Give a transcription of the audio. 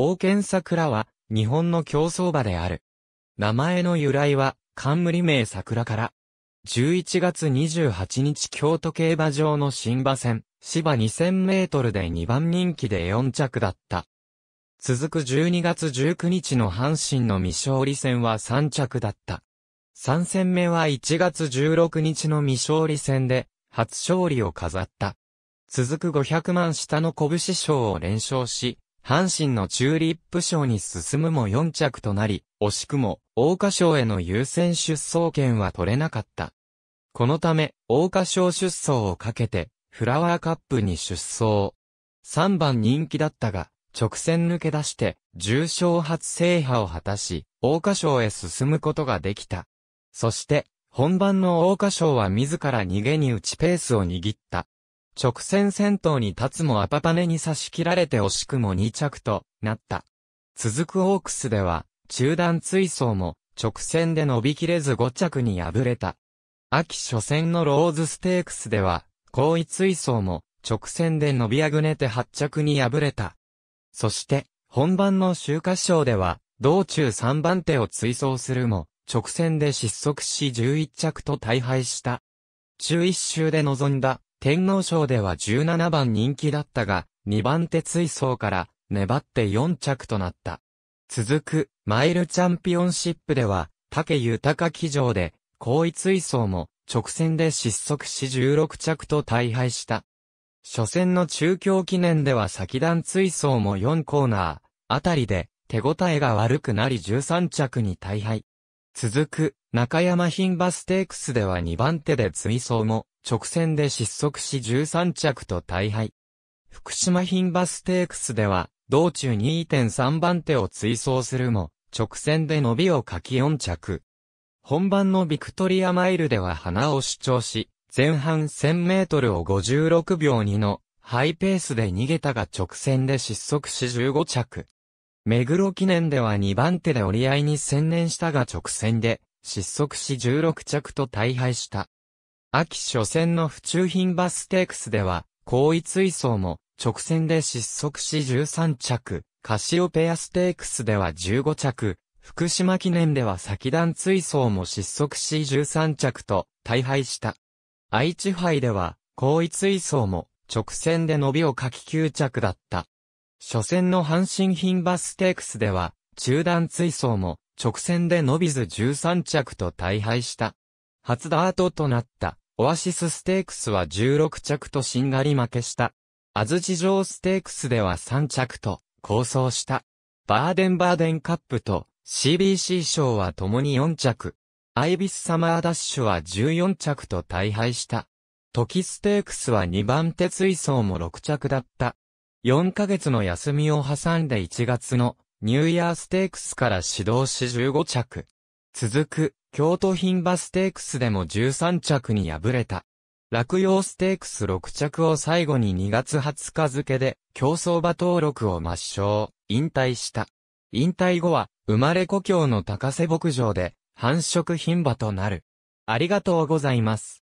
王権桜は、日本の競争馬である。名前の由来は、冠名桜から。11月28日京都競馬場の新馬戦、芝2000メートルで2番人気で4着だった。続く12月19日の阪神の未勝利戦は3着だった。3戦目は1月16日の未勝利戦で、初勝利を飾った。続く500万下の拳賞を連勝し、阪神のチューリップ賞に進むも4着となり、惜しくも、大花賞への優先出走権は取れなかった。このため、大花賞出走をかけて、フラワーカップに出走。3番人気だったが、直線抜け出して、重賞初制覇を果たし、大花賞へ進むことができた。そして、本番の大花賞は自ら逃げに打ちペースを握った。直線先頭に立つもアパパネに差し切られて惜しくも2着となった。続くオークスでは、中段追走も直線で伸びきれず5着に敗れた。秋初戦のローズステークスでは、後位追走も直線で伸びあぐねて8着に敗れた。そして、本番の秋華賞では、道中3番手を追走するも、直線で失速し11着と大敗した。中1周で臨んだ天皇賞では17番人気だったが、2番手追走から粘って4着となった。続く、マイルチャンピオンシップでは、竹豊騎乗で、後位追走も直線で失速し16着と大敗した。初戦の中京記念では先段追走も4コーナー、あたりで手応えが悪くなり13着に大敗。続く、中山品バステークスでは2番手で追走も、直線で失速し13着と大敗。福島品バステークスでは、道中2.3番手を追走するも、直線で伸びを書き4着。本番のビクトリアマイルでは花を主張し、前半1000メートルを56秒2のハイペースで逃げたが直線で失速し15着。目黒記念では2番手で折り合いに専念したが直線で失速し16着と大敗した。秋初戦の府中品バステークスでは、後位追走も直線で失速し13着、カシオペアステークスでは15着、福島記念では先段追走も失速し13着と大敗した。愛知杯では、後位追走も直線で伸びを書き9着だった。初戦の阪神品バステークスでは、中段追走も、直線で伸びず13着と大敗した。初ダートとなった、オアシスステークスは16着としんがり負けした。安土城ステークスでは3着と、構想した。バーデンバーデンカップと、CBC 賞は共に4着。アイビスサマーダッシュは14着と大敗した。トキステークスは2番手追走も6着だった。4ヶ月の休みを挟んで1月のニューイヤーステークスから始動し15着。続く、京都品馬ステークスでも13着に敗れた。落葉ステークス6着を最後に2月20日付で競走馬登録を抹消、引退した。引退後は生まれ故郷の高瀬牧場で繁殖品馬となる。ありがとうございます。